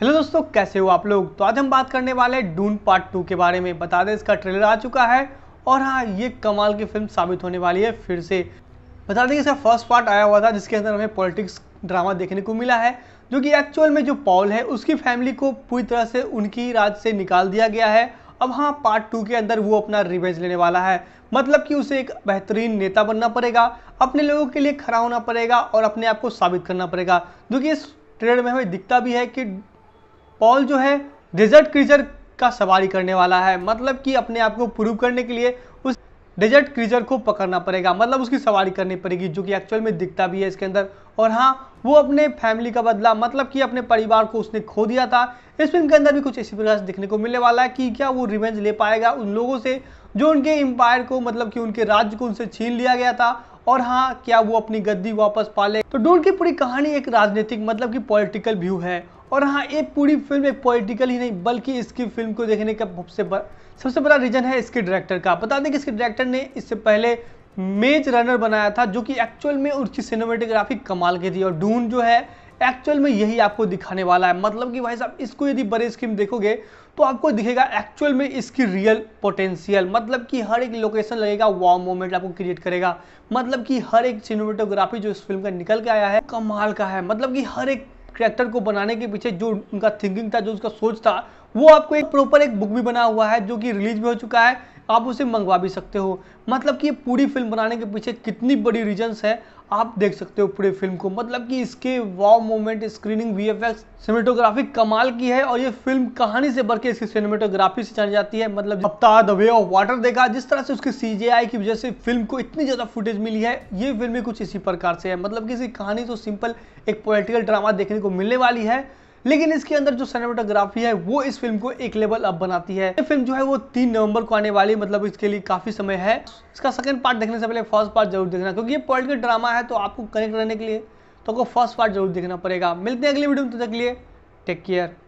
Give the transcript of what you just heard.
hello दोस्तों कैसे हो आप लोग तो आज हम बात करने वाले हैं डून पार्ट टू के बारे में बता दें इसका ट्रेलर आ चुका है और हाँ ये कमाल की फिल्म साबित होने वाली है फिर से बता दें कि इसका फर्स्ट पार्ट आया हुआ था जिसके अंदर हमें पॉलिटिक्स ड्रामा देखने को मिला है जो कि एक्चुअल में जो पॉल है उसकी फैमिली को पूरी तरह से उनकी राज से निकाल दिया गया है अब हाँ पार्ट टू के अंदर वो अपना रिवेंज लेने वाला है मतलब कि उसे एक बेहतरीन नेता बनना पड़ेगा अपने लोगों के लिए खड़ा होना पड़ेगा और अपने आप को साबित करना पड़ेगा जो कि इस ट्रेलर में हमें दिखता भी है कि पॉल जो है डेजर्ट क्रीजर का सवारी करने वाला है मतलब कि अपने आप को प्रूव करने के लिए उस डेजर्ट क्रीजर को पकड़ना पड़ेगा मतलब उसकी सवारी करनी पड़ेगी जो कि एक्चुअल में दिखता भी है इसके अंदर और हाँ वो अपने फैमिली का बदला मतलब कि अपने परिवार को उसने खो दिया था इस फिल्म के अंदर भी कुछ इसी प्रकार से देखने को मिलने वाला है कि क्या वो रिवेंज ले पाएगा उन लोगों से जो उनके एम्पायर को मतलब कि उनके राज्य को उनसे छीन लिया गया था और हाँ क्या वो अपनी गद्दी वापस पा ले तो डोन की पूरी कहानी एक राजनीतिक मतलब की पॉलिटिकल व्यू है और हाँ ये पूरी फिल्म एक पॉलिटिकल ही नहीं बल्कि इसकी फिल्म को देखने का सबसे बड़ा सबसे बड़ा रीजन है इसके डायरेक्टर का बता दें कि इसके डायरेक्टर ने इससे पहले मेज रनर बनाया था जो कि एक्चुअल में उसकी सिनेमेटोग्राफी कमाल की थी और डून जो है एक्चुअल में यही आपको दिखाने वाला है मतलब कि भाई साहब इसको यदि बड़े स्क्रीन देखोगे तो आपको दिखेगा एक्चुअल में इसकी रियल पोटेंशियल मतलब कि हर एक लोकेशन लगेगा वाव मोमेंट आपको क्रिएट करेगा मतलब कि हर एक सिनेमेटोग्राफी जो इस फिल्म का निकल के आया है कमाल का है मतलब कि हर एक करेक्टर को बनाने के पीछे जो उनका थिंकिंग था जो उसका सोच था वो आपको एक प्रॉपर एक बुक भी बना हुआ है जो कि रिलीज भी हो चुका है आप उसे मंगवा भी सकते हो मतलब कि ये पूरी फिल्म बनाने के पीछे कितनी बड़ी रीजन्स है आप देख सकते हो पूरी फिल्म को मतलब कि इसके wow moment screening V F X cinematography कमाल की है और ये फिल्म कहानी से बढ़ के इसकी सिनेमेटोग्राफी से जानी जाती है मतलब अवतार द वे ऑफ वाटर देखा जिस तरह से उसकी सी की वजह से फिल्म को इतनी ज़्यादा फुटेज मिली है ये फिल्म भी कुछ इसी प्रकार से है मतलब कि इसकी कहानी तो सिंपल एक पोलिटिकल ड्रामा देखने को मिलने वाली है लेकिन इसके अंदर जो सिनेमाटोग्राफी है वो इस फिल्म को एक लेवल अप बनाती है ये फिल्म जो है वो तीन नवंबर को आने वाली मतलब इसके लिए काफी समय है इसका सेकंड पार्ट देखने से पहले फर्स्ट पार्ट जरूर देखना क्योंकि ये पॉलिटिकल ड्रामा है तो आपको कनेक्ट रहने के लिए तो आपको फर्स्ट पार्ट जरूर देखना पड़ेगा मिलते हैं अगले वीडियो में तब तक लिए टेक केयर